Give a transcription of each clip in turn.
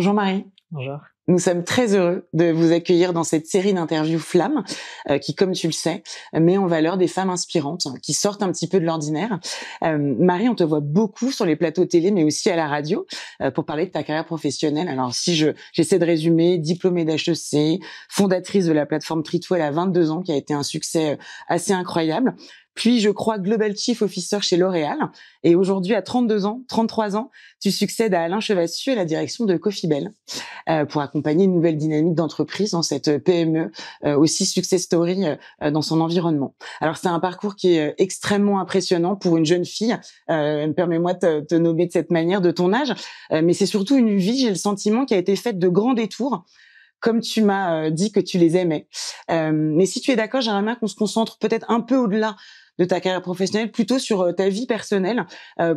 Bonjour Marie. Bonjour. Nous sommes très heureux de vous accueillir dans cette série d'interviews Flamme, euh, qui, comme tu le sais, met en valeur des femmes inspirantes hein, qui sortent un petit peu de l'ordinaire. Euh, Marie, on te voit beaucoup sur les plateaux télé, mais aussi à la radio, euh, pour parler de ta carrière professionnelle. Alors, si je j'essaie de résumer, diplômée d'HEC, fondatrice de la plateforme Tritwell à 22 ans, qui a été un succès euh, assez incroyable, puis je crois Global Chief Officer chez L'Oréal. Et aujourd'hui, à 32 ans, 33 ans, tu succèdes à Alain Chevassu à la direction de Kofi Bell euh, pour accompagner une nouvelle dynamique d'entreprise dans cette euh, PME, euh, aussi success story dans son environnement. Alors c'est un parcours qui est extrêmement impressionnant pour une jeune fille, permets-moi de te, te, nommer de cette manière, de ton âge, mais c'est surtout une vie, j'ai le sentiment, qui a été faite de grands détours, comme tu m'as euh, dit que tu les aimais. Euh, mais si tu es d'accord, j'aimerais bien qu'on se concentre peut-être un peu au-delà de ta carrière professionnelle, plutôt sur euh, ta vie personnelle,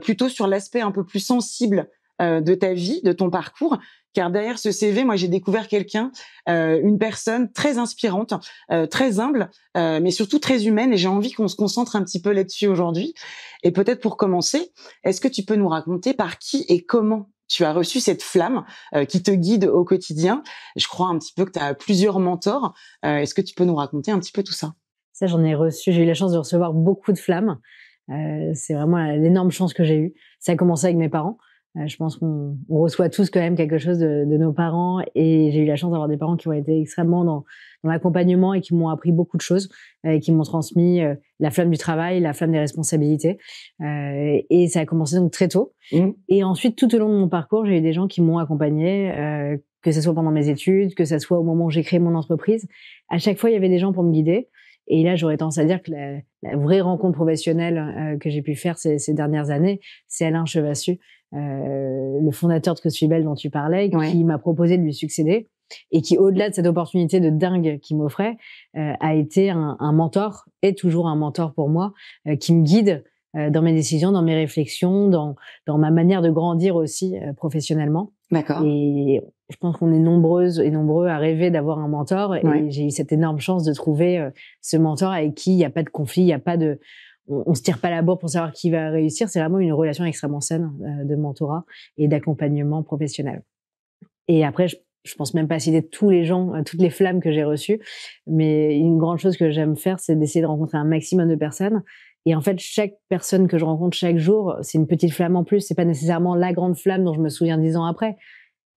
plutôt sur l'aspect un peu plus sensible de ta vie, de ton parcours. Car derrière ce CV, moi, j'ai découvert quelqu'un, une personne très inspirante, très humble, mais surtout très humaine. Et j'ai envie qu'on se concentre un petit peu là-dessus aujourd'hui. Et peut-être pour commencer, est-ce que tu peux nous raconter par qui et comment tu as reçu cette flamme euh, qui te guide au quotidien. Je crois un petit peu que tu as plusieurs mentors. Euh, est-ce que tu peux nous raconter un petit peu tout ça Ça, j'en ai reçu. J'ai eu la chance de recevoir beaucoup de flammes. Euh, c'est vraiment l'énorme chance que j'ai eue. Ça a commencé avec mes parents. Euh, je pense qu'on reçoit tous quand même quelque chose de, nos parents et j'ai eu la chance d'avoir des parents qui ont été extrêmement dans, l'accompagnement et qui m'ont appris beaucoup de choses, et euh, qui m'ont transmis euh, la flamme du travail, la flamme des responsabilités. et ça a commencé donc très tôt. Mmh. Et ensuite, tout au long de mon parcours, j'ai eu des gens qui m'ont accompagné, que ce soit pendant mes études, que ce soit au moment où j'ai créé mon entreprise. À chaque fois, il y avait des gens pour me guider. Et là, j'aurais tendance à dire que la, vraie rencontre professionnelle que j'ai pu faire ces dernières années, c'est Alain Chevassu, euh, le fondateur de Suis dont tu parlais, qui m'a proposé de lui succéder et qui, au-delà de cette opportunité de dingue qu'il m'offrait, euh, a été un, mentor, et toujours un mentor pour moi, euh, qui me guide dans mes décisions, dans mes réflexions, dans, dans ma manière de grandir aussi professionnellement. D'accord. Et je pense qu'on est nombreuses et nombreux à rêver d'avoir un mentor. Et j'ai eu cette énorme chance de trouver ce mentor avec qui il n'y a pas de conflit, il n'y a pas de on, se tire pas la bourre pour savoir qui va réussir. C'est vraiment une relation extrêmement saine euh, de mentorat et d'accompagnement professionnel. Et après, je, pense même pas citer tous les gens, euh, toutes les flammes que j'ai reçues, mais une grande chose que j'aime faire, c'est d'essayer de rencontrer un maximum de personnes. Et en fait, chaque personne que je rencontre chaque jour, c'est une petite flamme en plus. C'est pas nécessairement la grande flamme dont je me souviens dix ans après,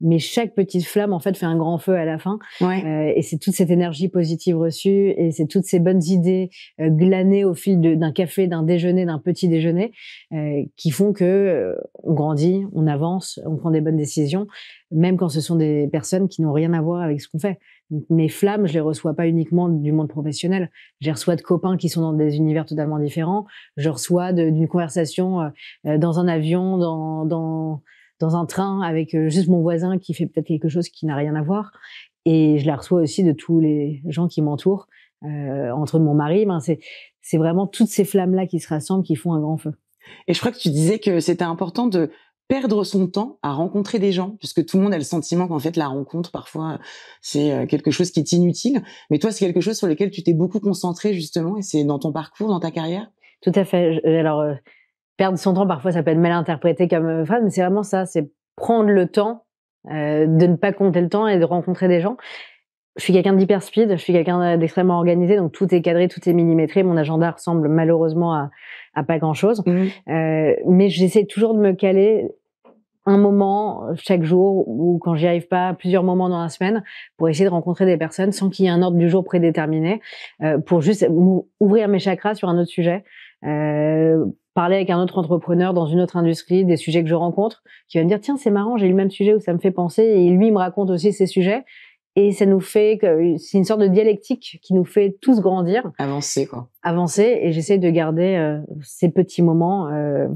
mais chaque petite flamme en fait fait un grand feu à la fin euh, et c'est toute cette énergie positive reçue et c'est toutes ces bonnes idées euh, glanées au fil d'un café d'un déjeuner d'un petit déjeuner euh, qui font que on grandit on avance on prend des bonnes décisions même quand ce sont des personnes qui n'ont rien à voir avec ce qu'on fait mes flammes je les reçois pas uniquement du monde professionnel je reçois de copains qui sont dans des univers totalement différents je reçois d'une conversation dans un avion dans, dans dans un train avec euh, juste mon voisin qui fait peut-être quelque chose qui n'a rien à voir. Et je la reçois aussi de tous les gens qui m'entourent, euh, entre mon mari. Ben c'est vraiment toutes ces flammes-là qui se rassemblent, qui font un grand feu. Et je crois que tu disais que c'était important de perdre son temps à rencontrer des gens, puisque tout le monde a le sentiment qu'en fait la rencontre parfois c'est euh, quelque chose qui est inutile. Mais toi, c'est quelque chose sur lequel tu t'es beaucoup concentré justement, et c'est dans ton parcours, dans ta carrière. Tout à fait. Alors perdre son temps, parfois ça peut être mal interprété comme femme euh, mais c'est vraiment ça, c'est prendre le temps euh, de ne pas compter le temps et de rencontrer des gens. Je suis quelqu'un d'hyper speed, je suis quelqu'un euh, d'extrêmement organisé, donc tout est cadré, tout est millimétré. Mon agenda ressemble malheureusement à, à pas grand-chose, mmh. mais j'essaie toujours de me caler un moment chaque jour ou quand j'y arrive pas, plusieurs moments dans la semaine pour essayer de rencontrer des personnes sans qu'il y ait un ordre du jour prédéterminé, pour juste ouvrir mes chakras sur un autre sujet euh, parler avec un autre entrepreneur dans une autre industrie, des sujets que je rencontre, qui va me dire tiens c'est marrant, j'ai le même sujet ou ça me fait penser, et lui il me raconte aussi ses sujets, et ça nous fait c'est une sorte de dialectique qui nous fait tous grandir, avancer quoi, avancer, et j'essaie de garder euh, ces petits moments. Euh,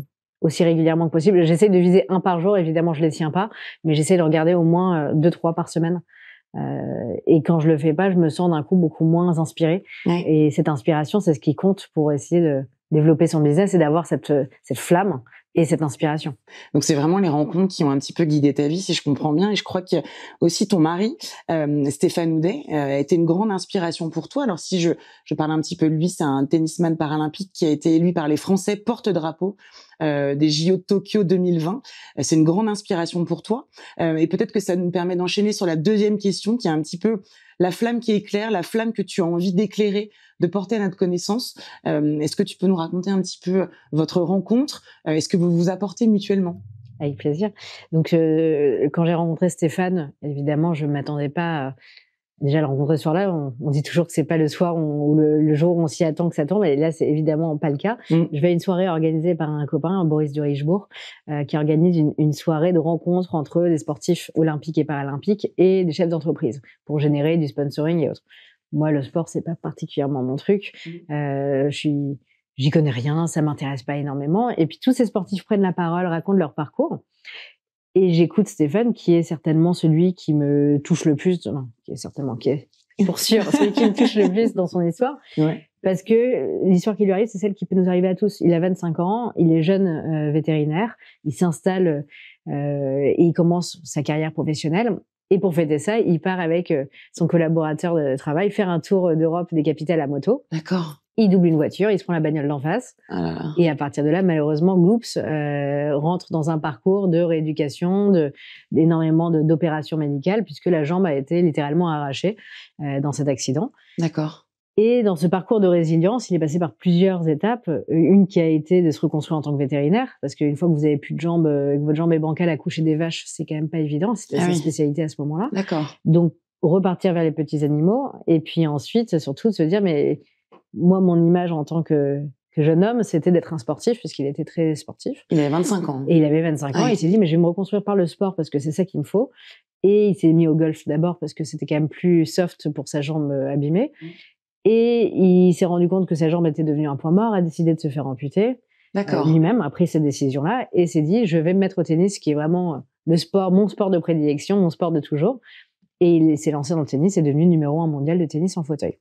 aussi régulièrement que possible. J'essaie de viser un par jour, évidemment je les tiens pas, mais j'essaie de regarder au moins deux trois par semaine. et quand je le fais pas, je me sens d'un coup beaucoup moins inspirée. Et cette inspiration, c'est ce qui compte pour essayer de développer son business, c'est d'avoir euh, cette, flamme et cette inspiration. Donc c'est vraiment les rencontres qui ont un petit peu guidé ta vie, si je comprends bien. Et je crois que aussi ton mari, euh, Stéphane Houdet, a euh, été une grande inspiration pour toi. Alors si je, je parle un petit peu de lui, c'est un tennisman paralympique qui a été élu par les Français porte-drapeau euh, des JO de Tokyo 2020. c'est une grande inspiration pour toi. et peut-être que ça nous permet d'enchaîner sur la deuxième question qui est un petit peu la flamme qui éclaire, la flamme que tu as envie d'éclairer de porter à notre connaissance. Euh, est-ce que tu peux nous raconter un petit peu votre rencontre euh, Est-ce que vous vous apportez mutuellement Avec plaisir. Donc, euh, quand j'ai rencontré Stéphane, évidemment, je ne m'attendais pas à déjà le rencontrer sur là on, dit toujours que ce n'est pas le soir ou le, jour où on s'y attend que ça tombe et là c'est évidemment pas le cas mm. je vais à une soirée organisée par un copain Boris de Richbourg, qui organise une, une, soirée de rencontre entre des sportifs olympiques et paralympiques et des chefs d'entreprise pour générer du sponsoring et autres moi, le sport, c'est pas particulièrement mon truc. Mmh. Euh, je j'y connais rien, ça m'intéresse pas énormément. Et puis tous ces sportifs prennent la parole, racontent leur parcours. Et j'écoute Stéphane, qui est certainement celui qui me touche le plus, qui est certainement, qui est pour sûr celui qui me touche le plus dans son histoire. Parce que l'histoire qui lui arrive, c'est celle qui peut nous arriver à tous. Il a 25 ans, il est jeune euh, vétérinaire, il s'installe euh, et il commence sa carrière professionnelle. Et pour fêter ça, il part avec euh, son collaborateur de travail faire un tour euh, d'Europe des capitales à moto. D'accord. Il double une voiture, il se prend la bagnole d'en face. Ah Et à partir de là, malheureusement, Gloops euh, rentre dans un parcours de rééducation, d'énormément d'opérations médicales, puisque la jambe a été littéralement arrachée dans cet accident. D'accord. Et dans ce parcours de résilience, il est passé par plusieurs étapes. Euh, une qui a été de se reconstruire en tant que vétérinaire, parce qu'une fois que vous avez plus de jambes, euh, que votre jambe est bancale à coucher des vaches, c'est quand même pas évident. c'est ah sa spécialité à ce moment-là. D'accord. Donc repartir vers les petits animaux, et puis ensuite surtout de se dire mais moi mon image en tant que, jeune homme, c'était d'être un sportif, puisqu'il était très sportif. Il avait 25 ans. Et il avait 25 ans. Ah il s'est dit, mais je vais me reconstruire par le sport, parce que c'est ça qu'il me faut. Et il s'est mis au golf d'abord parce que c'était quand même plus soft pour sa jambe euh, abîmée. Mmh. Et il s'est rendu compte que sa jambe était devenue un point mort, a décidé de se faire amputer. D'accord. Euh, lui-même a pris cette décision-là et s'est dit je vais me mettre au tennis, qui est vraiment euh, le sport, mon sport de prédilection, mon sport de toujours. Et il s'est lancé dans le tennis et est devenu numéro un mondial de tennis en fauteuil.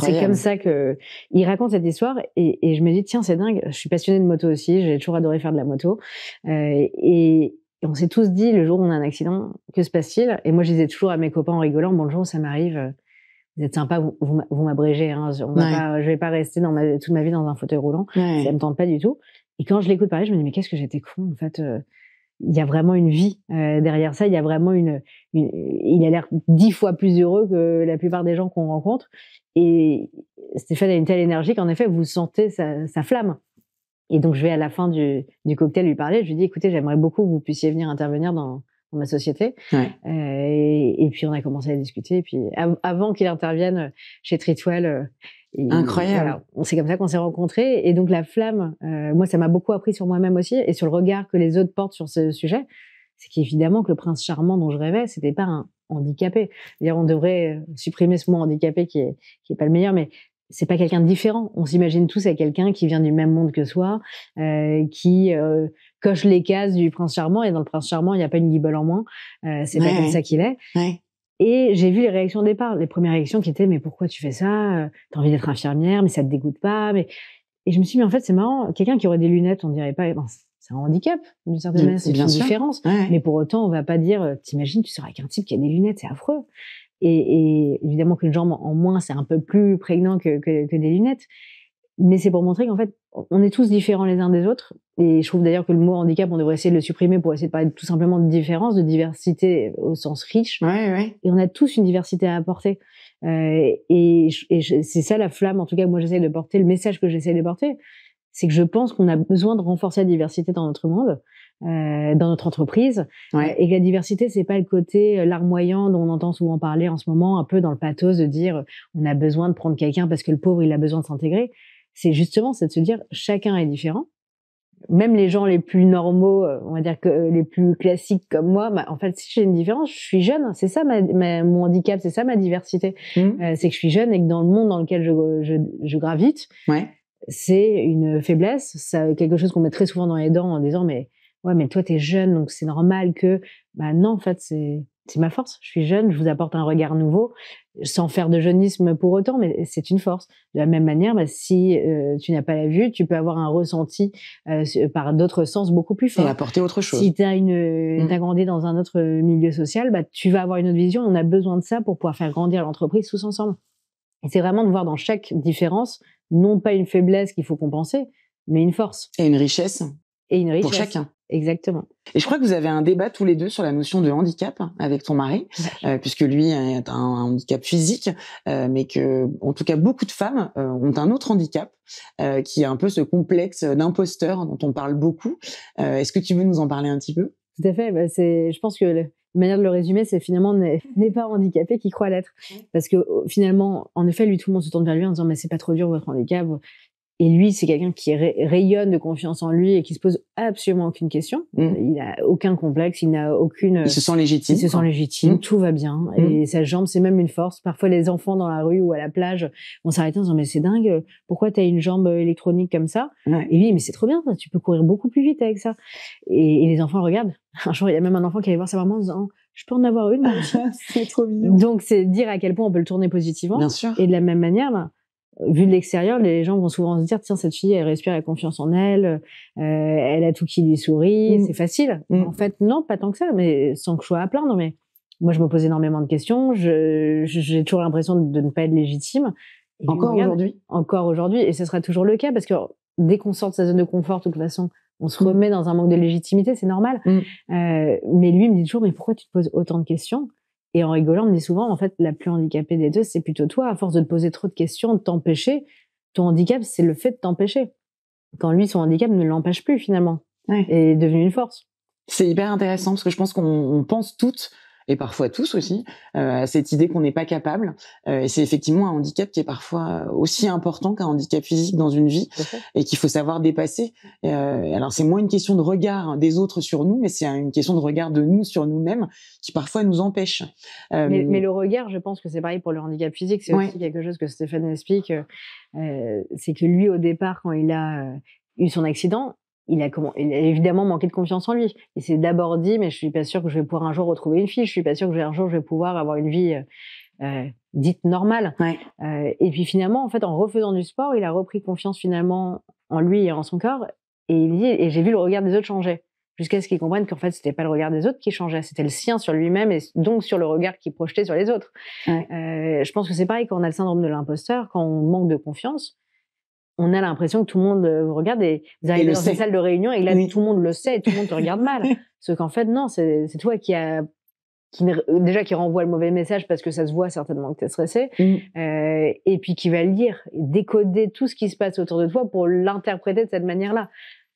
C'est comme ça que il raconte cette histoire et, je me dis tiens c'est dingue. Je suis passionnée de moto aussi. J'ai toujours adoré faire de la moto euh, et, on s'est tous dit le jour où on a un accident que se passe-t-il Et moi je disais toujours à mes copains en rigolant bonjour, ça m'arrive vous êtes sympa, vous, m'abrégez. Hein, on je vais pas rester toute ma vie dans un fauteuil roulant. Ça me tente pas du tout. Et quand je l'écoute parler, je me dis mais qu'est-ce que j'étais con en fait. Euh, il y a vraiment une vie euh, derrière ça. Il y a vraiment une. il a l'air dix fois plus heureux que la plupart des gens qu'on rencontre. Et Stéphane a une telle énergie qu'en effet, vous sentez sa, flamme. Et donc, je vais à la fin du cocktail lui parler. Je lui dis écoutez, j'aimerais beaucoup que vous puissiez venir intervenir dans, ma société. Euh, et, puis on a commencé à discuter. Et puis avant qu'il intervienne euh, chez Tritwell, euh, Incroyable. c'est comme ça qu'on s'est rencontrés. Et donc la flamme, moi, ça m'a beaucoup appris sur moi-même aussi et sur le regard que les autres portent sur ce sujet. C'est qu'évidemment que le prince charmant dont je rêvais, c'était pas un handicapé. dire on devrait supprimer ce mot handicapé qui est, qui est pas le meilleur, mais c'est pas quelqu'un de différent. On s'imagine tous à quelqu'un qui vient du même monde que soi, euh, qui euh, coche les cases du prince charmant. Et dans le prince charmant, il n'y a pas une guibole en moins. Euh, c'est pas comme ça qu'il est. Et j'ai vu les réactions au départ. Les premières réactions qui étaient mais pourquoi tu fais ça T'as envie d'être infirmière, mais ça te dégoûte pas. Mais et je me suis dit mais en fait c'est marrant. Quelqu'un qui aurait des lunettes, on dirait pas. Ben, c'est un handicap d'une certaine manière, c'est une différence. Mais pour autant, on va pas dire t'imagines tu seras qu'un type qui a des lunettes, c'est affreux. Et, évidemment évidemment qu'une jambe en moins, c'est un peu plus prégnant que, des lunettes. Mais c'est pour montrer qu'en fait, on est tous différents les uns des autres. Et je trouve d'ailleurs que le mot handicap, on devrait essayer de le supprimer pour essayer de parler tout simplement de différence, de diversité au sens riche. Et on a tous une diversité à apporter. Euh, et, et c'est ça la flamme, en tout cas, moi j'essaie de porter, le message que j'essaie de porter, c'est que je pense qu'on a besoin de renforcer la diversité dans notre monde. Euh, dans notre entreprise. Euh, et que la diversité, c'est pas le côté euh, larmoyant dont on entend souvent parler en ce moment, un peu dans le pathos de dire on a besoin de prendre quelqu'un parce que le pauvre, il a besoin de s'intégrer. C'est justement, c'est de se dire chacun est différent. Même les gens les plus normaux, on va dire que les plus classiques comme moi, bah, en fait, si j'ai une différence, je suis jeune. C'est ça ma, mon handicap, c'est ça ma diversité. Mmh. c'est que je suis jeune et que dans le monde dans lequel je, gravite, c'est une faiblesse, c'est quelque chose qu'on met très souvent dans les dents en disant mais ouais, mais toi, t'es jeune, donc c'est normal que. Bah non, en fait, c'est c'est ma force. Je suis jeune, je vous apporte un regard nouveau, sans faire de jeunisme pour autant, mais c'est une force. De la même manière, bah, si euh, tu n'as pas la vue, tu peux avoir un ressenti euh, par d'autres sens beaucoup plus fort. Et apporter autre chose. Si tu as une, mmh. grandi dans un autre euh, milieu social, bah, tu vas avoir une autre vision. On a besoin de ça pour pouvoir faire grandir l'entreprise tous ensemble. Et c'est vraiment de voir dans chaque différence, non pas une faiblesse qu'il faut compenser, mais une force. Et une richesse. Et une richesse. Pour chacun. Exactement. Et je crois que vous avez un débat tous les deux sur la notion de handicap avec ton mari, euh, puisque lui a un, handicap physique, euh, mais que, en tout cas, beaucoup de femmes euh, ont un autre handicap, qui est un peu ce complexe d'imposteur dont on parle beaucoup. Est-ce que tu veux nous en parler un petit peu Tout à fait. Bah, c'est, je pense que la manière de le résumer, c'est finalement n'est pas handicapé qui croit l'être. Parce que finalement, en effet, lui, tout le monde se tourne vers lui en disant, mais c'est pas trop dur votre handicap, et lui, c'est quelqu'un qui rayonne de confiance en lui et qui se pose absolument aucune question. Mm. Il n'a aucun complexe, il n'a aucune. Il se sent légitime. Il se sent légitime, mm. tout va bien. Mm. Et sa jambe, c'est même une force. Parfois, les enfants dans la rue ou à la plage vont s'arrêter en disant mais c'est dingue, pourquoi tu as une jambe électronique comme ça Et lui, mais c'est trop bien, tu peux courir beaucoup plus vite avec ça. Et, les enfants regardent. Un jour, il y a même un enfant qui allait voir sa maman en disant je peux en avoir une. c'est trop mignon. Donc, c'est dire à quel point on peut le tourner positivement. Bien sûr. Et de la même manière, ben, vu de l'extérieur, les gens vont souvent se dire tiens cette fille elle respire la confiance en elle, euh, elle a tout qui lui sourit, mm. c'est facile. Mm. En fait non, pas tant que ça, mais sans que je sois à plaindre. Mais moi je me pose énormément de questions, j'ai toujours l'impression de, ne pas être légitime. encore aujourd'hui. Encore aujourd'hui, et ce sera toujours le cas parce que dès qu'on sort de sa zone de confort, de toute façon, on se mm. remet dans un manque de légitimité, c'est normal. Euh, mais lui me dit toujours mais pourquoi tu te poses autant de questions et en rigolant, on me dit souvent, en fait, la plus handicapée des deux, c'est plutôt toi. À force de te poser trop de questions, de t'empêcher, ton handicap, c'est le fait de t'empêcher. Quand lui, son handicap ne l'empêche plus finalement. Et est devenu une force. C'est hyper intéressant parce que je pense qu'on pense toutes et parfois tous aussi, euh, cette idée qu'on n'est pas capable. Euh, et c'est effectivement un handicap qui est parfois euh, aussi important qu'un handicap physique dans une vie et qu'il faut savoir dépasser. Euh, alors c'est moins une question de regard des autres sur nous, mais c'est une question de regard de nous sur nous-mêmes qui parfois nous empêche. Euh, mais, le regard, je pense que c'est pareil pour le handicap physique, c'est aussi quelque chose que Stéphane explique, euh, c'est que lui au départ, quand il a eu son accident, il a, évidemment manqué de confiance en lui. Il s'est d'abord dit, mais je suis pas sûr que je vais pouvoir un jour retrouver une fille, je suis pas sûr que un jour je vais pouvoir avoir une vie euh, euh, dite normale. Euh, et puis finalement, en fait, en refaisant du sport, il a repris confiance finalement en lui et en son corps. Et j'ai vu le regard des autres changer, jusqu'à ce qu'il comprenne qu'en fait, n'était pas le regard des autres qui changeait, c'était le sien sur lui-même et donc sur le regard qu'il projetait sur les autres. je pense que c'est pareil quand on a le syndrome de l'imposteur, quand on manque de confiance on a l'impression que tout le monde vous euh, regarde et vous arrivez dans ces salles de réunion et là tout le monde le sait et tout le monde te regarde mal. Parce qu'en fait non, c'est toi qui a euh, déjà qui renvoie le mauvais message parce que ça se voit certainement que tu es stressé mm. euh, et puis qui va lire et décoder tout ce qui se passe autour de toi pour l'interpréter de cette manière-là.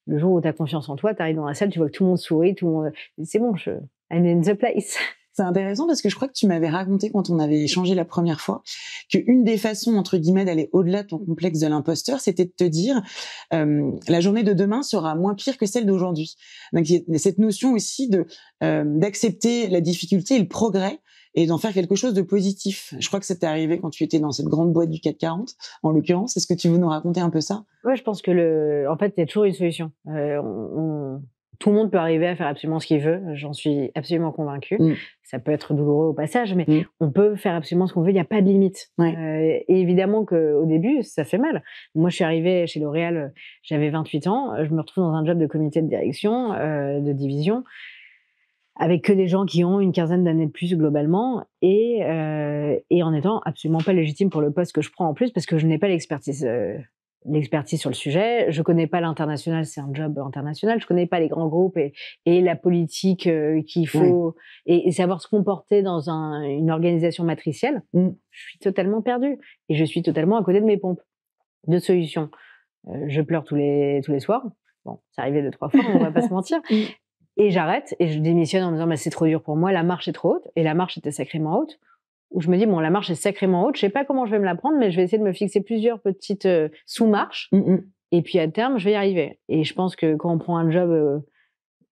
Le jour où tu as confiance en toi, tu arrives dans la salle, tu vois que tout le monde sourit, tout le monde c'est bon, je I'm in the place. C'est intéressant parce que je crois que tu m'avais raconté quand on avait échangé la première fois que une des façons entre guillemets d'aller au-delà de ton complexe de l'imposteur, c'était de te dire euh, la journée de demain sera moins pire que celle d'aujourd'hui. Donc cette notion aussi de euh, d'accepter la difficulté et le progrès et d'en faire quelque chose de positif. Je crois que c'était arrivé quand tu étais dans cette grande boîte du 440, en l'occurrence. Est-ce que tu veux nous raconter un peu ça Oui, je pense que le, en fait, il y a toujours une solution. Euh, tout le monde peut arriver à faire absolument ce qu'il veut, j'en suis absolument convaincue. Mm. Ça peut être douloureux au passage, mais mm. on peut faire absolument ce qu'on veut, il n'y a pas de limite. Euh, et évidemment qu'au début, ça fait mal. Moi, je suis arrivée chez L'Oréal, euh, j'avais 28 ans, je me retrouve dans un job de comité de direction, euh, de division, avec que des gens qui ont une quinzaine d'années de plus globalement, et, et en étant absolument pas légitime pour le poste que je prends en plus, parce que je n'ai pas l'expertise l'expertise sur le sujet. Je ne connais pas l'international, c'est un job international. Je ne connais pas les grands groupes et, la politique euh, qu'il faut et, savoir se comporter dans une organisation matricielle. Hmm, je suis totalement perdue et je suis totalement à côté de mes pompes. de solutions. Euh, je pleure tous les tous les soirs. Bon, c'est arrivé deux trois fois, on ne va pas se mentir. Et j'arrête et je démissionne en me disant bah, c'est trop dur pour moi, la marche est trop haute et la marche était sacrément haute où je me dis bon la marche est sacrément haute, je sais pas comment je vais me la prendre, mais je vais essayer de me fixer plusieurs petites euh, sous-marches mm, mm. et puis à terme je vais y arriver. Et je pense que quand on prend un job, euh,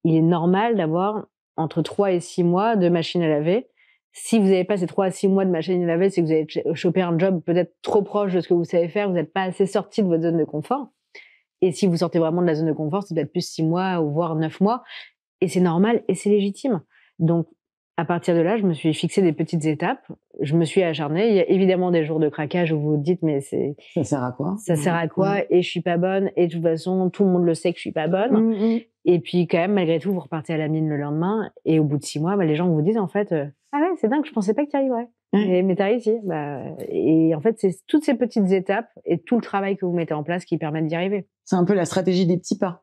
il est normal d'avoir entre 3 et 6 mois de machine à laver. Si vous n'avez pas ces 3 à 6 mois de machine à laver, c'est que vous avez chopé un job peut-être trop proche de ce que vous savez faire, vous n'êtes pas assez sorti de votre zone de confort. Et si vous sortez vraiment de la zone de confort, c'est peut-être plus 6 mois ou voire 9 mois. Et c'est normal et c'est légitime. Donc à partir de là, je me suis fixé des petites étapes. Je me suis acharnée. Il y a évidemment des jours de craquage où vous dites, mais c'est. Ça sert à quoi Ça sert à quoi Et je suis pas bonne. Et de toute façon, tout le monde le sait que je suis pas bonne. Mmh, mmh. Et puis, quand même, malgré tout, vous repartez à la mine le lendemain. Et au bout de six mois, bah, les gens vous disent, en fait, euh, ah ouais, c'est dingue, je pensais pas que tu arriverais. mais tu réussi. Bah, et en fait, c'est toutes ces petites étapes et tout le travail que vous mettez en place qui permettent d'y arriver. C'est un peu la stratégie des petits pas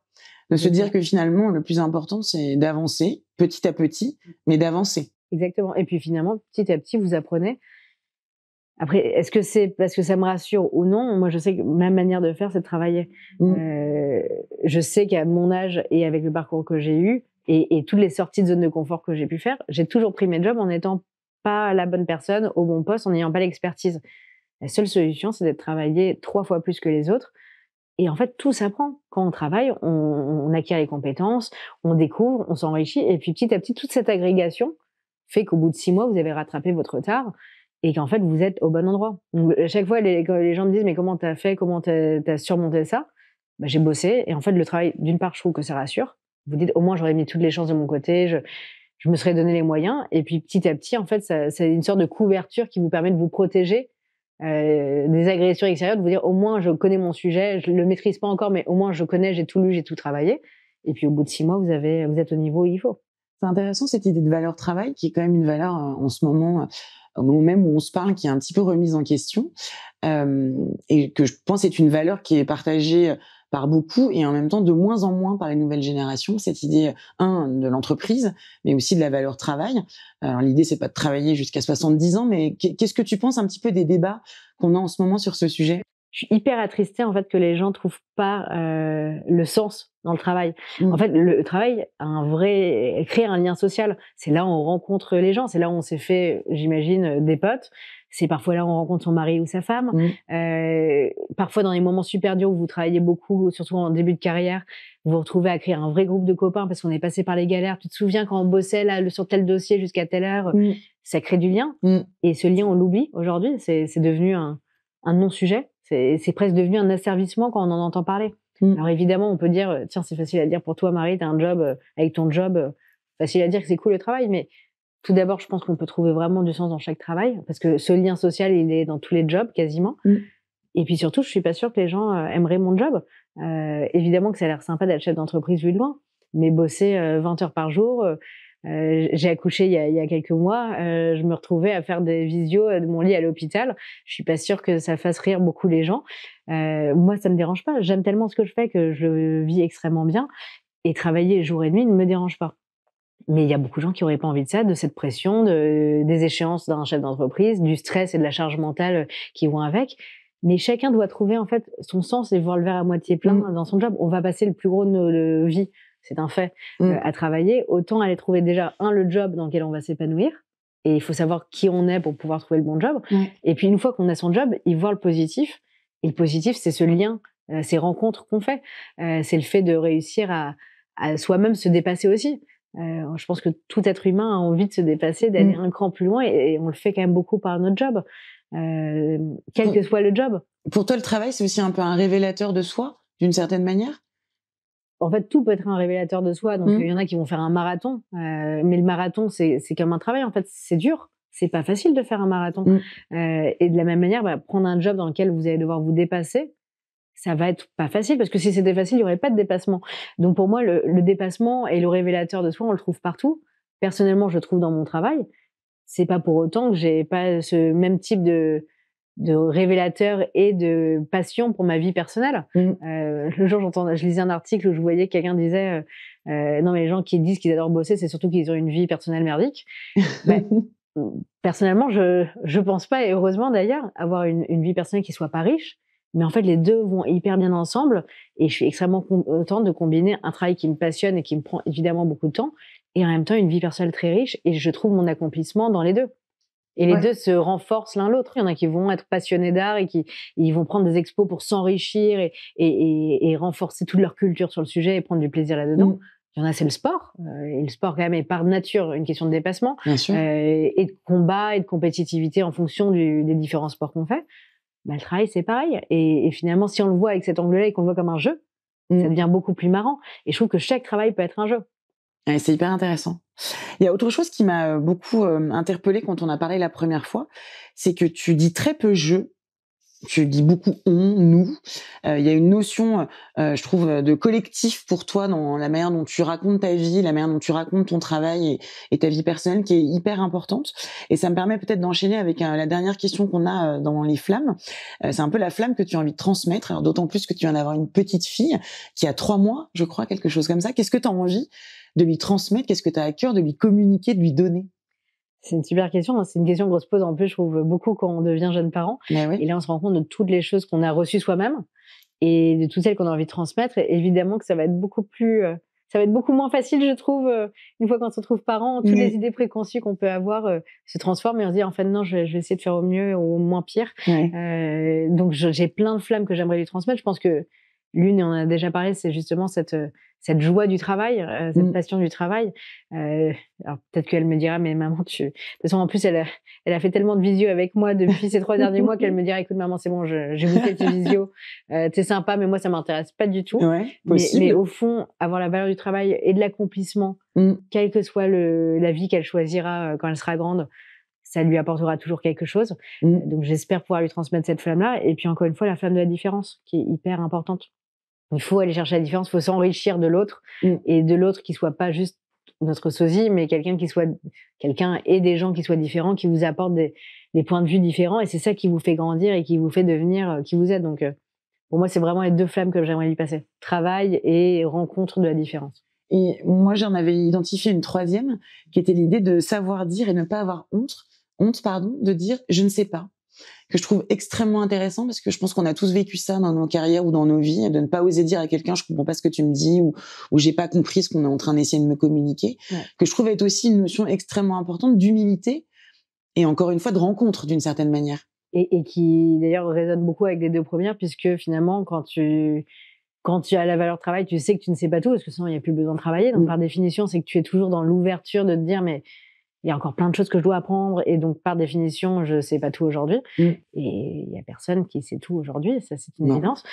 de se dire que finalement, le plus important, c'est d'avancer petit à petit, mais d'avancer. Exactement. Et puis finalement, petit à petit, vous apprenez. Après, est-ce que c'est parce que ça me rassure ou non Moi, je sais que ma manière de faire, c'est de travailler. Mmh. Euh, je sais qu'à mon âge et avec le parcours que j'ai eu et, et toutes les sorties de zone de confort que j'ai pu faire, j'ai toujours pris mes jobs en n'étant pas la bonne personne au bon poste, en n'ayant pas l'expertise. La seule solution, c'est de travailler trois fois plus que les autres et en fait, tout s'apprend. Quand on travaille, on, acquiert les compétences, on découvre, on s'enrichit. Et puis petit à petit, toute cette agrégation fait qu'au bout de six mois, vous avez rattrapé votre retard et qu'en fait, vous êtes au bon endroit. à chaque fois, les, gens me disent, mais comment t'as fait, comment t'as as surmonté ça bah, J'ai bossé. Et en fait, le travail, d'une part, je trouve que ça rassure. Vous dites, au moins, j'aurais mis toutes les chances de mon côté. je me serais donné les moyens. Et puis petit à petit, en fait, c'est une sorte de couverture qui vous permet de vous protéger euh, des agressions extérieures, de vous dire au moins je connais mon sujet, je le maîtrise pas encore, mais au moins je connais, j'ai tout lu, j'ai tout travaillé. Et puis au bout de six mois, vous avez, vous êtes au niveau où il faut. C'est intéressant cette idée de valeur travail qui est quand même une valeur euh, en ce moment, euh, au moment même où on se parle, qui est un petit peu remise en question et que je pense est une valeur qui est partagée par beaucoup et en même temps de moins en moins par les nouvelles générations. Cette idée, euh, un, de l'entreprise, mais aussi de la valeur travail. Alors l'idée, c'est pas de travailler jusqu'à 70 ans, mais qu'est-ce que tu penses un petit peu des débats qu'on a en ce moment sur ce sujet je suis hyper attristée en fait que les gens trouvent pas euh, le sens dans le travail. Mmh. En fait, le travail a un vrai créer un lien social. C'est là où on rencontre les gens, c'est là où on s'est fait, j'imagine, des potes c'est parfois là où on rencontre son mari ou sa femme. Mmh. Euh, parfois, dans les moments super durs où vous travaillez beaucoup, surtout en début de carrière, vous vous retrouvez à créer un vrai groupe de copains parce qu'on est passé par les galères. Tu te souviens quand on bossait là, sur tel dossier jusqu'à telle heure mmh. Ça crée du lien. Mmh. Et ce lien, on l'oublie aujourd'hui. C'est devenu un, non-sujet. C'est presque devenu un asservissement quand on en entend parler. Alors évidemment, on peut dire, tiens, c'est facile à dire pour toi, Marie, t'as un job, euh, avec ton job, euh, facile à dire que c'est cool le travail, mais tout d'abord, je pense qu'on peut trouver vraiment du sens dans chaque travail, parce que ce lien social, il est dans tous les jobs quasiment. Mm. Et puis surtout, je suis pas sûre que les gens euh, aimeraient mon job. Euh, évidemment que ça a l'air sympa d'être chef d'entreprise vu de loin, mais bosser 20 euh, heures par jour, euh, euh, j'ai accouché il y, a, il y, a, quelques mois, je me retrouvais à faire des visios de mon lit à l'hôpital. Je suis pas sûre que ça fasse rire beaucoup les gens. moi, ça me dérange pas. J'aime tellement ce que je fais que je vis extrêmement bien. Et travailler jour et nuit ne me dérange pas. Mais il y a beaucoup de gens qui n'auraient pas envie de ça, de cette pression, de, des échéances d'un chef d'entreprise, du stress et de la charge mentale euh, qui vont avec. Mais chacun doit trouver en fait son sens et voir le verre à moitié plein mm. dans son job. On va passer le plus gros de nos vies, c'est un fait, mm. euh, à travailler. Autant aller trouver déjà un le job dans lequel on va s'épanouir. Et il faut savoir qui on est pour pouvoir trouver le bon job. Et puis une fois qu'on a son job, il voit le positif. Et le positif, c'est ce lien, euh, ces rencontres qu'on fait. c'est le fait de réussir à soi-même se dépasser aussi. Euh, je pense que tout être humain a envie de se dépasser, d'aller mm. un cran plus loin, et, on le fait quand même beaucoup par notre job, euh, quel que soit le job. Pour toi, le travail, c'est aussi un peu un révélateur de soi, d'une certaine manière en fait, tout peut être un révélateur de soi. Donc, mm. il y en a qui vont faire un marathon, euh, mais le marathon, c'est comme un travail. En fait, c'est dur c'est pas facile de faire un marathon. Mm. et de la même manière, bah, prendre un job dans lequel vous allez devoir vous dépasser, ça va être pas facile parce que si c'était facile, il n'y aurait pas de dépassement. Donc pour moi, le, dépassement et le révélateur de soi, on le trouve partout. Personnellement, je le trouve dans mon travail. C'est pas pour autant que j'ai pas ce même type de, de révélateur et de passion pour ma vie personnelle. Mmh. Euh, le jour, j'entends, je lisais un article où je voyais quelqu'un disait euh, euh, non mais les gens qui disent qu'ils adorent bosser, c'est surtout qu'ils ont une vie personnelle merdique. Ben, personnellement, je ne pense pas et heureusement d'ailleurs avoir une, une vie personnelle qui soit pas riche mais en fait, les deux vont hyper bien ensemble et je suis extrêmement contente de combiner un travail qui me passionne et qui me prend évidemment beaucoup de temps et en même temps une vie personnelle très riche et je trouve mon accomplissement dans les deux. Et les deux se renforcent l'un l'autre. Il y en a qui vont être passionnés d'art et qui ils vont prendre des expos pour s'enrichir et, et, renforcer toute leur culture sur le sujet et prendre du plaisir là-dedans. Mm. Il y en a, c'est le sport. Euh, et le sport, quand même, est par nature une question de dépassement euh, et de combat et de compétitivité en fonction des différents sports qu'on fait. Bah, le travail, c'est pareil. Et, finalement, si on le voit avec cet angle-là et qu'on le voit comme un jeu, ça mmh. devient beaucoup plus marrant. Et je trouve que chaque travail peut être un jeu. c'est hyper intéressant. Il y a autre chose qui m'a beaucoup interpellée quand on a parlé la première fois, c'est que tu dis très peu jeu tu dis beaucoup on, nous. Euh, Il y a une notion, euh, je trouve, euh, de collectif pour toi dans la manière dont tu racontes ta vie, la manière dont tu racontes ton travail et, ta vie personnelle qui est hyper importante. Et ça me permet peut-être d'enchaîner avec la dernière question qu'on a dans les flammes. c'est un peu la flamme que tu as envie de transmettre, d'autant plus que tu viens d'avoir une petite fille qui a trois mois, je crois, quelque chose comme ça. Qu'est-ce que tu as envie de lui transmettre Qu'est-ce que tu as à cœur de lui communiquer, de lui donner c'est une super question. Hein. C'est une question qu'on se pose en plus, je trouve, beaucoup quand on devient jeune parent. Et là, on se rend compte de toutes les choses qu'on a reçues soi-même et de toutes celles qu'on a envie de transmettre. évidemment que ça va être beaucoup plus. Euh, ça va être beaucoup moins facile, je trouve, euh, une fois qu'on se retrouve parent, toutes les idées préconçues qu'on peut avoir euh, se transforment et on se dit, en fait, non, je, vais essayer de faire au mieux ou au moins pire. donc, j'ai plein de flammes que j'aimerais lui transmettre. Je pense que L'une, on en a déjà parlé, c'est justement cette, euh, joie du travail, euh, cette mmh. passion du travail. Euh, alors peut-être qu'elle me dira, mais maman, tu. De toute façon, en plus, elle a, fait tellement de visio avec moi depuis ces trois derniers mois qu'elle me dira, écoute, maman, c'est bon, j'ai goûté tes visio, t'es sympa, mais moi, ça m'intéresse pas du tout. mais, au fond, avoir la valeur du travail et de l'accomplissement, mmh. quelle que soit la vie qu'elle choisira quand elle sera grande, ça lui apportera toujours quelque chose. Mmh. Donc j'espère pouvoir lui transmettre cette flamme-là. Et puis encore une fois, la flamme de la différence, qui est hyper importante. Il faut aller chercher la différence, il faut s'enrichir de l'autre mm. et de l'autre qui soit pas juste notre sosie, mais quelqu'un qui soit quelqu'un et des gens qui soient différents, qui vous apportent des, points de vue différents et c'est ça qui vous fait grandir et qui vous fait devenir euh, qui vous êtes. Donc euh, pour moi, c'est vraiment les deux flammes que j'aimerais y passer travail et rencontre de la différence. Et moi, j'en avais identifié une troisième, qui était l'idée de savoir dire et ne pas avoir honte, honte pardon, de dire je ne sais pas que je trouve extrêmement intéressant parce que je pense qu'on a tous vécu ça dans nos carrières ou dans nos vies, de ne pas oser dire à quelqu'un je comprends pas ce que tu me dis ou, ou j'ai pas compris ce qu'on est en train d'essayer de me communiquer, que je trouve être aussi une notion extrêmement importante d'humilité et encore une fois de rencontre d'une certaine manière. Et, qui d'ailleurs résonne beaucoup avec les deux premières puisque finalement quand tu quand tu as la valeur travail, tu sais que tu ne sais pas tout parce que sinon il n'y a plus besoin de travailler. Donc mm. par définition, c'est que tu es toujours dans l'ouverture de te dire mais il y a encore plein de choses que je dois apprendre et donc par définition je ne sais pas tout aujourd'hui mm. et il y a personne qui sait tout aujourd'hui ça c'est une évidence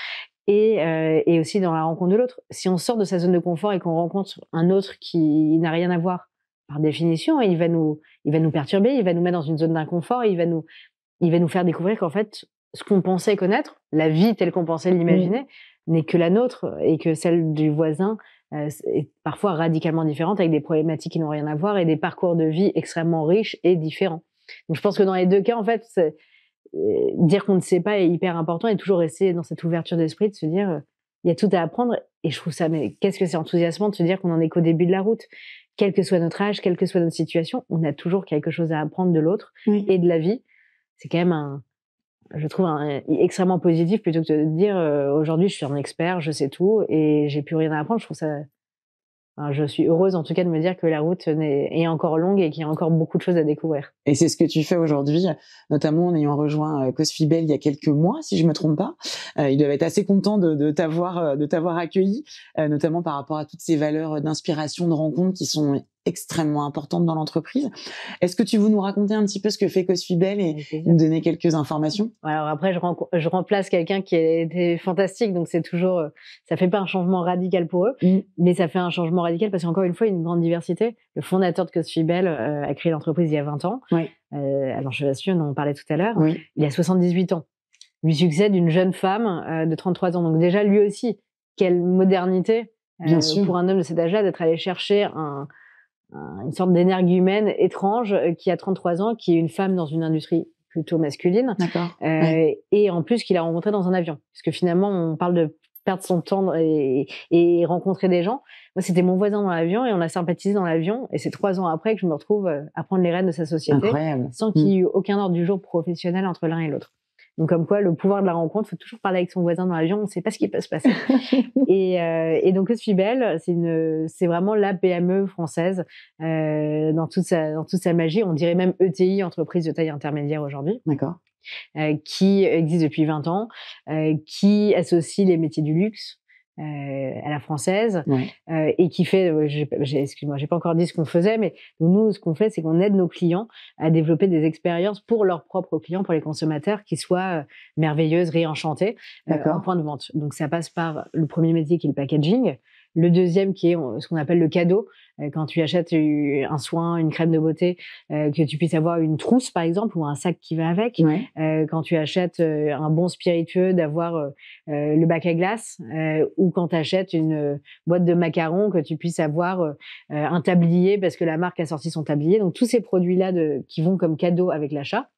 euh, et, aussi dans la rencontre de l'autre si on sort de sa zone de confort et qu'on rencontre un autre qui n'a rien à voir par définition il va nous il va nous perturber il va nous mettre dans une zone d'inconfort il va nous il va nous faire découvrir qu'en fait ce qu'on pensait connaître la vie telle qu'on pensait mm. l'imaginer n'est que la nôtre et que celle du voisin euh, et parfois radicalement différentes, avec des problématiques qui n'ont rien à voir et des parcours de vie extrêmement riches et différents. Donc je pense que dans les deux cas, en fait, euh, dire qu'on ne sait pas est hyper important et toujours rester dans cette ouverture d'esprit de se dire euh, il y a tout à apprendre et je trouve ça mais qu'est-ce que c'est enthousiasmant de se dire qu'on en est qu'au début de la route quel que soit notre âge quelle que soit notre situation on a toujours quelque chose à apprendre de l'autre et de la vie c'est quand même un je trouve un, extrêmement positif plutôt que de dire euh, aujourd'hui je suis un expert, je sais tout et j'ai plus rien à apprendre. Je trouve ça. je suis heureuse en tout cas de me dire que la route est, encore longue et qu'il y a encore beaucoup de choses à découvrir. Et c'est ce que tu fais aujourd'hui, notamment en ayant rejoint euh, Cosfibel il y a quelques mois, si je ne me trompe pas. Euh, il ils doivent être assez contents de, t'avoir de t'avoir accueilli, notamment par rapport à toutes ces valeurs d'inspiration, de rencontre qui sont extrêmement importante dans l'entreprise. Est-ce que tu veux nous raconter un petit peu ce que fait Cosfibel et nous donner quelques informations Alors après, je, je remplace quelqu'un qui était fantastique, donc c'est toujours, euh, ça fait pas un changement radical pour eux, mm. mais ça fait un changement radical parce qu'encore une fois, il y a une grande diversité. Le fondateur de Cosfibel euh, a créé l'entreprise il y a 20 ans. Euh, alors je l'assume, on en parlait tout à l'heure. Oui. Il a 78 ans. Lui succède une jeune femme de 33 ans. Donc déjà, lui aussi, quelle modernité pour un homme de cet âge-là d'être allé chercher un une sorte d'énergie humaine étrange euh, qui a 33 ans, qui est une femme dans une industrie plutôt masculine. Euh, et en plus, qu'il a rencontré dans un avion. Parce que finalement, on parle de perdre son temps et, rencontrer des gens. Moi, c'était mon voisin dans l'avion et on a sympathisé dans l'avion. Et c'est trois ans après que je me retrouve euh, à prendre les rênes de sa société sans qu'il y mmh. ait eu aucun ordre du jour professionnel entre l'un et l'autre. Donc comme quoi, le pouvoir de la rencontre, il faut toujours parler avec son voisin dans l'avion, on ne sait pas ce qui peut se passer. Euh, et, donc belle c'est c'est vraiment la PME française euh, dans toute sa, magie. On dirait même ETI, entreprise de taille intermédiaire aujourd'hui. D'accord. Euh, qui existe depuis 20 ans, qui associe les métiers du luxe, euh, à la française euh, et qui fait, euh, excuse-moi, j'ai pas encore dit ce qu'on faisait, mais nous, ce qu'on fait, c'est qu'on aide nos clients à développer des expériences pour leurs propres clients, pour les consommateurs, qui soient merveilleuses, réenchantées, en point de vente. Donc ça passe par le premier métier qui est le packaging. Le deuxième qui est ce qu'on appelle le cadeau, euh, quand tu achètes un soin, une crème de beauté, euh, que tu puisses avoir une trousse par exemple ou un sac qui va avec. Euh, quand tu achètes un bon spiritueux, d'avoir le bac à glace, ou quand tu achètes une boîte de macarons, que tu puisses avoir un tablier parce que la marque a sorti son tablier. Donc tous ces produits-là qui vont comme cadeau avec l'achat.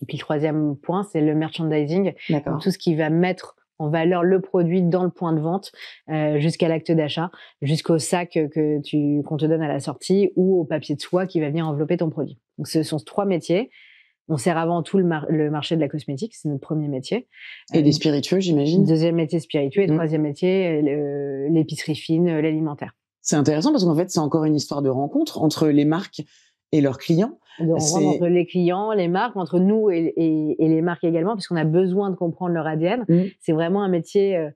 Et puis le troisième point, c'est le merchandising, tout ce qui va mettre en valeur le produit dans le point de vente euh, jusqu'à l'acte d'achat, jusqu'au sac que tu qu'on te donne à la sortie ou au papier de soie qui va venir envelopper ton produit. Donc ce sont trois métiers. On sert avant tout le, marché de la cosmétique, c'est notre premier métier. Et des euh, spiritueux, j'imagine. Deuxième métier spiritueux et mmh. troisième métier euh, l'épicerie fine, l'alimentaire. C'est intéressant parce qu'en fait, c'est encore une histoire de rencontre entre les marques et leurs clients. entre les clients, les marques, entre nous et, les marques également, puisqu'on a besoin de comprendre leur ADN. Mmh. C'est vraiment un métier euh,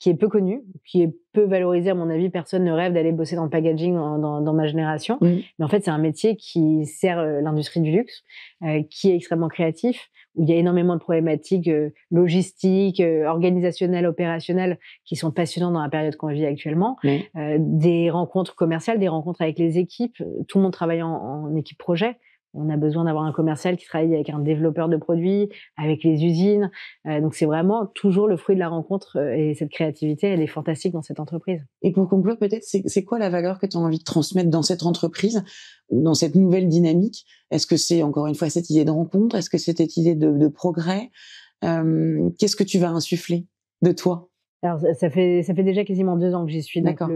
qui est peu connu, qui est peu valorisé à mon avis. Personne ne rêve d'aller bosser dans le packaging dans, ma génération. Mais en fait, c'est un métier qui sert euh, l'industrie du luxe, euh, qui est extrêmement créatif, où il y a énormément de problématiques euh, logistiques, organisationnelles, opérationnelles, qui sont passionnantes dans la période qu'on vit actuellement. des rencontres commerciales, des rencontres avec les équipes, tout le monde travaillant en équipe projet. On a besoin d'avoir un commercial qui travaille avec un développeur de produits, avec les usines. Euh, donc c'est vraiment toujours le fruit de la rencontre euh, et cette créativité, elle est fantastique dans cette entreprise. Et pour conclure, peut-être, c'est quoi la valeur que tu as envie de transmettre dans cette entreprise dans cette nouvelle dynamique Est-ce que c'est encore une fois cette idée de rencontre Est-ce que c'est cette idée de, progrès euh, Qu'est-ce que tu vas insuffler de toi Alors ça, fait, ça fait déjà quasiment deux ans que j'y suis. D'accord.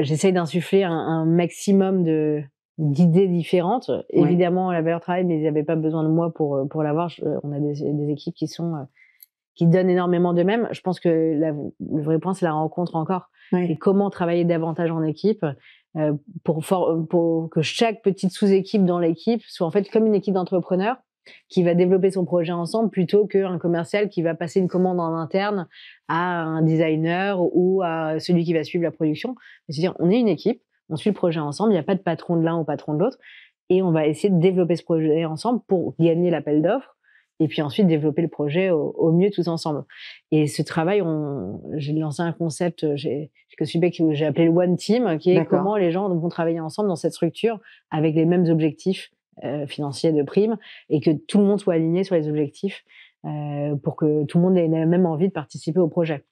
J'essaye d'insuffler un maximum de d'idées différentes. Évidemment, la valeur travail, mais ils n'avaient pas besoin de moi pour, euh, pour l'avoir. Euh, on a des, équipes qui sont euh, qui donnent énormément de mêmes Je pense que la, le vrai point, c'est la rencontre encore. Et comment travailler davantage en équipe pour, pour que chaque petite sous-équipe dans l'équipe soit en fait comme une équipe d'entrepreneurs qui va développer son projet ensemble plutôt qu'un commercial qui va passer une commande en interne à un designer ou à celui qui va suivre la production. C'est-à-dire, on est une équipe, on suit le projet ensemble, il n'y a pas de patron de l'un ou patron de l'autre, et on va essayer de développer ce projet ensemble pour gagner l'appel d'offres, et puis ensuite développer le projet au, mieux tous ensemble. Et ce travail, j'ai lancé un concept que j'ai appelé le One Team, qui est comment les gens vont travailler ensemble dans cette structure avec les mêmes objectifs euh, financiers de prime et que tout le monde soit aligné sur les objectifs euh, pour que tout le monde ait la même envie de participer au projet.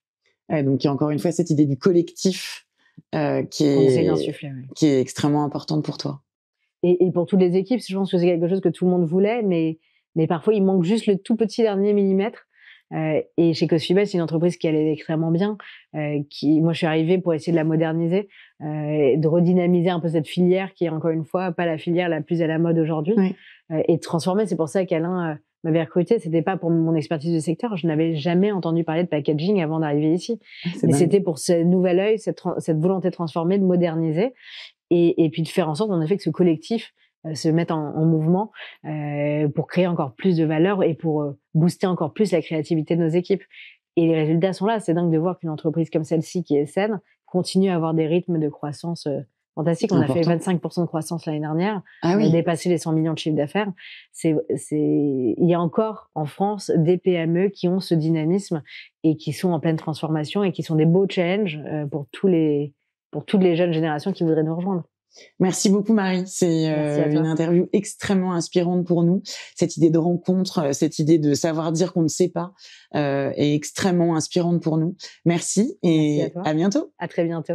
donc il y a encore une fois cette idée du collectif euh, qui, est, qui est extrêmement importante pour toi. Et, pour toutes les équipes, je pense que c'est quelque chose que tout le monde voulait, mais, mais parfois il manque juste le tout petit dernier millimètre. Euh, et chez Cosfibes, c'est une entreprise qui allait extrêmement bien. Euh, qui, moi, je suis arrivée pour essayer de la moderniser, de redynamiser un peu cette filière qui est encore une fois pas la filière la plus à la mode aujourd'hui, et de transformer. C'est pour ça qu'Alain m'avait recruté, c'était pas pour mon expertise de secteur. Je n'avais jamais entendu parler de packaging avant d'arriver ici. Ah, Mais c'était pour ce nouvel œil, cette, volonté de transformer, de moderniser, et, puis de faire en sorte, en effet, que ce collectif euh, se mette en, mouvement euh, pour créer encore plus de valeur et pour euh, booster encore plus la créativité de nos équipes. Et les résultats sont là. C'est dingue de voir qu'une entreprise comme celle-ci, qui est saine, continue à avoir des rythmes de croissance fantastique. On a fait 25% de croissance l'année dernière. Ah on a dépassé les 100 millions de chiffres d'affaires. C'est, c'est, il y a encore en France des PME qui ont ce dynamisme et qui sont en pleine transformation et qui sont des beaux challenges euh, pour tous les, pour toutes les jeunes générations qui voudraient nous rejoindre. Merci beaucoup Marie, c'est euh, une interview extrêmement inspirante pour nous. Cette idée de rencontre, euh, cette idée de savoir dire qu'on ne sait pas est extrêmement inspirante pour nous. Merci et à bientôt. À très bientôt.